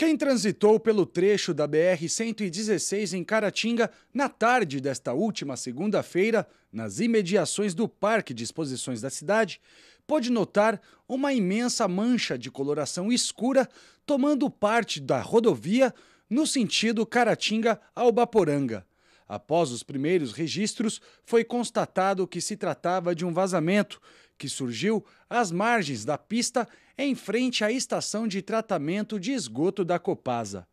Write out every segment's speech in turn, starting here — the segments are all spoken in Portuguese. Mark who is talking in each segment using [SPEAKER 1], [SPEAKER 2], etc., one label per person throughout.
[SPEAKER 1] Quem transitou pelo trecho da BR-116 em Caratinga na tarde desta última segunda-feira, nas imediações do Parque de Exposições da cidade, pôde notar uma imensa mancha de coloração escura tomando parte da rodovia no sentido Caratinga-Albaporanga. Após os primeiros registros, foi constatado que se tratava de um vazamento que surgiu às margens da pista em frente à estação de tratamento de esgoto da Copasa.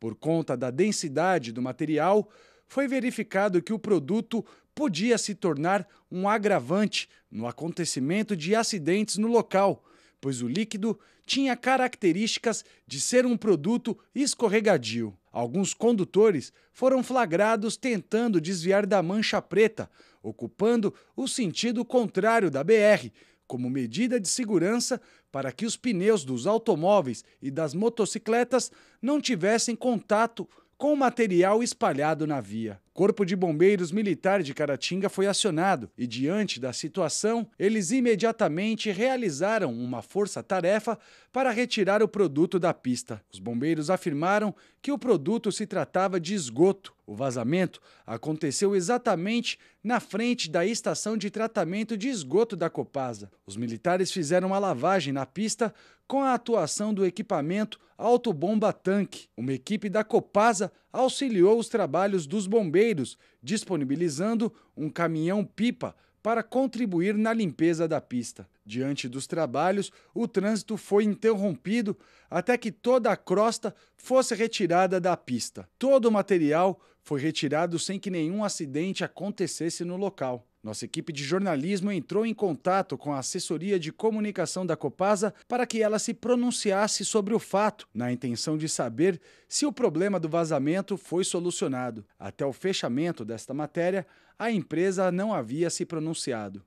[SPEAKER 1] Por conta da densidade do material, foi verificado que o produto podia se tornar um agravante no acontecimento de acidentes no local, pois o líquido tinha características de ser um produto escorregadio. Alguns condutores foram flagrados tentando desviar da mancha preta, ocupando o sentido contrário da BR, como medida de segurança para que os pneus dos automóveis e das motocicletas não tivessem contato com o material espalhado na via. Corpo de Bombeiros Militar de Caratinga foi acionado e, diante da situação, eles imediatamente realizaram uma força-tarefa para retirar o produto da pista. Os bombeiros afirmaram que o produto se tratava de esgoto. O vazamento aconteceu exatamente na frente da estação de tratamento de esgoto da Copasa. Os militares fizeram a lavagem na pista com a atuação do equipamento autobomba-tanque. Uma equipe da Copasa auxiliou os trabalhos dos bombeiros bombeiros disponibilizando um caminhão-pipa para contribuir na limpeza da pista. Diante dos trabalhos, o trânsito foi interrompido até que toda a crosta fosse retirada da pista. Todo o material foi retirado sem que nenhum acidente acontecesse no local. Nossa equipe de jornalismo entrou em contato com a assessoria de comunicação da Copasa para que ela se pronunciasse sobre o fato, na intenção de saber se o problema do vazamento foi solucionado. Até o fechamento desta matéria, a empresa não havia se pronunciado.